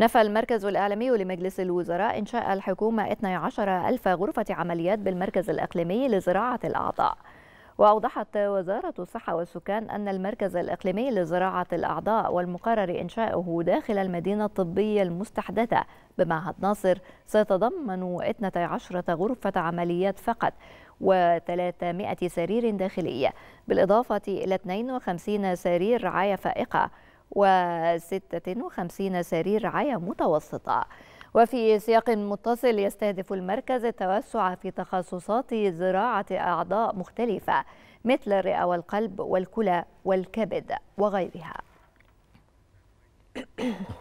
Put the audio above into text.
نفى المركز الإعلامي لمجلس الوزراء إنشاء الحكومة 12 ألف غرفة عمليات بالمركز الإقليمي لزراعة الأعضاء وأوضحت وزارة الصحة والسكان أن المركز الإقليمي لزراعة الأعضاء والمقرر إنشاؤه داخل المدينة الطبية المستحدثة بمعهد ناصر سيتضمن 12 غرفة عمليات فقط و300 سرير داخلي بالإضافة إلى 52 سرير رعاية فائقة و56 سرير رعاية متوسطة وفي سياق متصل يستهدف المركز التوسع في تخصصات زراعة أعضاء مختلفة مثل الرئة والقلب والكلى والكبد وغيرها